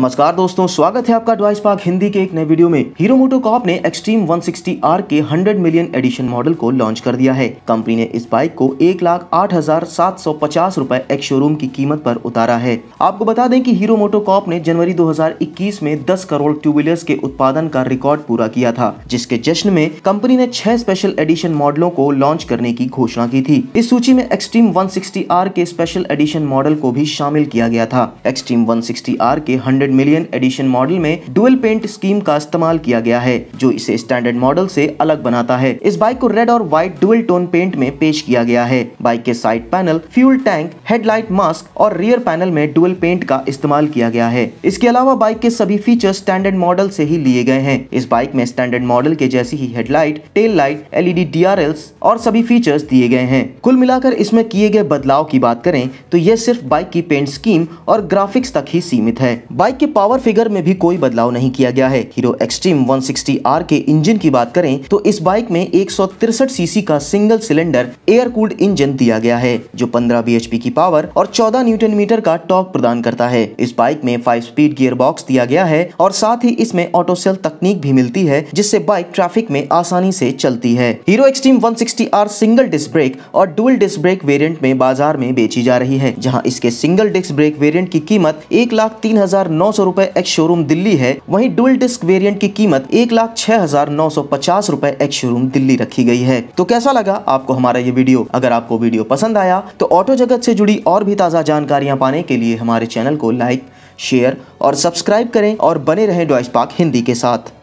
नमस्कार दोस्तों स्वागत है आपका ड्वाइस पार्क हिंदी के एक नए वीडियो में हीरो मोटो कॉप ने एक्सट्रीम 160R के 100 मिलियन एडिशन मॉडल को लॉन्च कर दिया है कंपनी ने इस बाइक को एक लाख आठ हजार सात सौ पचास रूपए एक्स शोरूम की कीमत पर उतारा है आपको बता दें कि हीरो मोटो कॉप ने जनवरी 2021 में 10 करोड़ टू व्हीलर्स के उत्पादन का रिकॉर्ड पूरा किया था जिसके जश्न में कंपनी ने छह स्पेशल एडिशन मॉडलों को लॉन्च करने की घोषणा की थी इस सूची में एक्सट्रीम वन के स्पेशल एडिशन मॉडल को भी शामिल किया गया था एक्सट्रीम वन के hundred hundred million edition model में डुअल पेंट स्कीम का इस्तेमाल किया गया है जो इसे स्टैंडर्ड मॉडल से अलग बनाता है इस बाइक को रेड और व्हाइट डुअल टोन पेंट में पेश किया गया है बाइक के side panel fuel tank headlight mask और रियर पैनल में डुअल पेंट का इस्तेमाल किया गया है इसके अलावा बाइक के सभी फीचर स्टैंडर्ड मॉडल से ही लिए गए हैं इस बाइक में स्टैंडर्ड मॉडल के जैसी ही headlight tail light LED D और सभी फीचर्स दिए गए हैं कुल मिलाकर इसमें किए गए बदलाव की बात करें तो यह सिर्फ बाइक की पेंट स्कीम और ग्राफिक्स तक ही सीमित है बाइक के पावर फिगर में भी कोई बदलाव नहीं किया गया है हीरो एक्सट्रीम 160R के इंजन की बात करें तो इस बाइक में एक सीसी का single cylinder air cooled engine दिया गया है जो 15 bhp की पावर और 14 न्यूटन मीटर का टॉर्क प्रदान करता है इस बाइक में 5 स्पीड गियर बॉक्स दिया गया है और साथ ही इसमें ऑटो सेल तकनीक भी मिलती है जिससे बाइक ट्रैफिक में आसानी से चलती है Hero Xtreme R single disc brake और डुअल डिस्क ब्रेक वेरिएंट में बाजार में बेची जा रही है जहाँ इसके सिंगल डिस्क ब्रेक वेरिएंट की कीमत एक लाख तीन हजार नौ नौ सौ रूपए एक्स शोरूम दिल्ली है वहीं डुअल डिस्क वेरिएंट की कीमत एक लाख छह हजार नौ सौ पचास रूपए एक्स शोरूम दिल्ली रखी गई है तो कैसा लगा आपको हमारा ये वीडियो अगर आपको वीडियो पसंद आया तो ऑटो जगत से जुड़ी और भी ताज़ा जानकारियाँ पाने के लिए हमारे चैनल को लाइक शेयर और सब्सक्राइब करें और बने रहें डॉइस पाक हिंदी के साथ